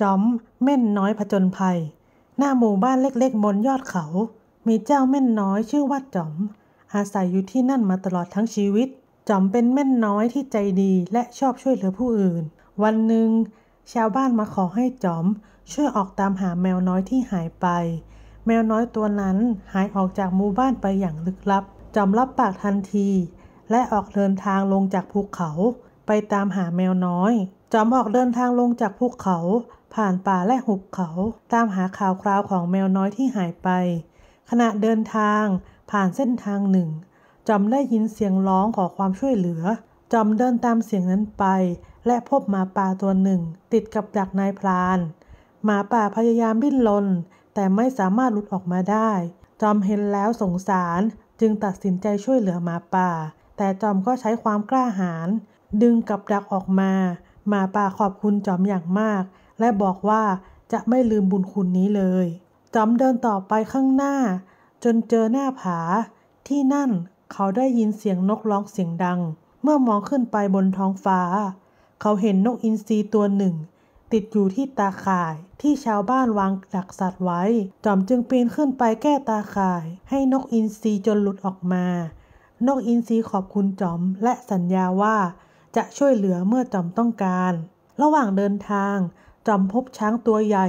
จอมเม่นน้อยผจญภัย หน้าหมู่บ้านเล็กๆบนยอดเขา มีเจ้าเม่นน้อยชื่อว่าจอมอาศัยอยู่ที่นั่นมาตลอดทั้งชีวิตจอมเป็นเม่นน้อยที่ใจดีและชอบช่วยเหลือผู้อื่น วันหนึ่ง ชาวบ้านมาขอให้จอม ช่วยออกตามหาแมวน้อยที่หายไป แมวน้อยตัวนั้นหายออกจากหมู่บ้านไปอย่างลึกลับจอมรับปากทันที และออกเดินทางลงจากภูเขาไปตามหาแมวน้อย จอมหอกเดินทางลงจากภูเขา ผ่านป่าและหุบเขา ตามหาข่าวคราวของแมวน้อยที่หายไป ขณะเดินทาง ผ่านเส้นทางหนึ่ง จอมได้ยินเสียงร้องขอความช่วยเหลือ จอมเดินตามเสียงนั้นไป และพบหมาป่าตัวหนึ่ง ติดกับดักนายพรานหมาป่าพยายามบินลนแต่ไม่สามารถหลุดออกมาได้ จอมเห็นแล้วสงสารจึงตัดสินใจช่วยเหลือหมาป่า แต่จอมก็ใช้ความกล้าหาญดึงกับดักออกมาหมาป่าขอบคุณจอมอย่างมาก และบอกว่าจะไม่ลืมบุญคุณนี้เลย จอมเดินต่อไปข้างหน้า จนเจอหน้าผา ที่นั่นเขาได้ยินเสียงนกร้องเสียงดัง เมื่อมองขึ้นไปบนท้องฟ้า เขาเห็นนกอินทรีตัวหนึ่ง ติดอยู่ที่ตาข่ายที่ชาวบ้านวางดักสัตว์ไว้ จอมจึงปีนขึ้นไปแก้ตาข่าย ให้นกอินทรีจนหลุดออกมา นกอินทรีขอบคุณจอมและสัญญาว่าจะช่วยเหลือเมื่อจอมต้องการ ระหว่างเดินทางจอมพบช้างตัวใหญ่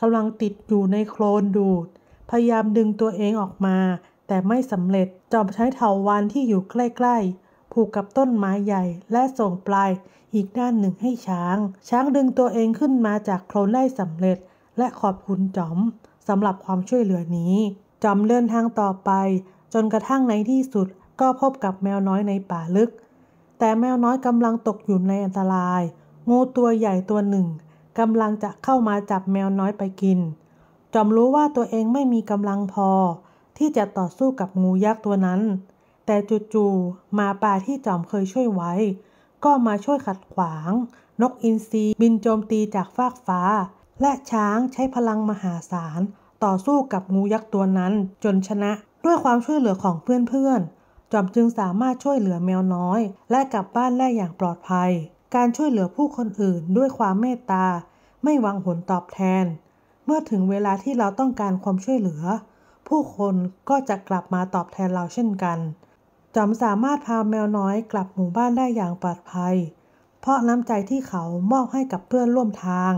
กำลังติดอยู่ในโคลนดูด พยายามดึงตัวเองออกมา แต่ไม่สำเร็จจอมใช้เถาวันที่อยู่ใกล้ๆ ผูกกับต้นไม้ใหญ่ และส่งปลายอีกด้านหนึ่งให้ช้าง ช้างดึงตัวเองขึ้นมาจากโคลนได้สำเร็จ และขอบคุณจอมสำหรับความช่วยเหลือนี้ จอมเดินทางต่อไป จนกระทั่งในที่สุดก็พบกับแมวน้อยในป่าลึกแต่แมวน้อยกำลังตกอยู่ในอันตราย งูตัวใหญ่ตัวหนึ่งกำลังจะเข้ามาจับแมวน้อยไปกิน จอมรู้ว่าตัวเองไม่มีกำลังพอ ที่จะต่อสู้กับงูยักษ์ตัวนั้น แต่จู่ๆมาป่าที่จอมเคยช่วยไว้ ก็มาช่วยขัดขวาง นกอินทรีบินโจมตีจากฟากฟ้า และช้างใช้พลังมหาศาล ต่อสู้กับงูยักษ์ตัวนั้น จนชนะด้วยความช่วยเหลือของเพื่อนๆจอมจึงสามารถช่วยเหลือแมวน้อย และกลับบ้านได้อย่างปลอดภัย การช่วยเหลือผู้คนอื่นด้วยความเมตตา ไม่หวังผลตอบแทน เมื่อถึงเวลาที่เราต้องการความช่วยเหลือ ผู้คนก็จะกลับมาตอบแทนเราเช่นกัน จอมสามารถพาแมวน้อย กลับหมู่บ้านได้อย่างปลอดภัย เพราะน้ำใจที่เขามอบให้กับเพื่อนร่วมทาง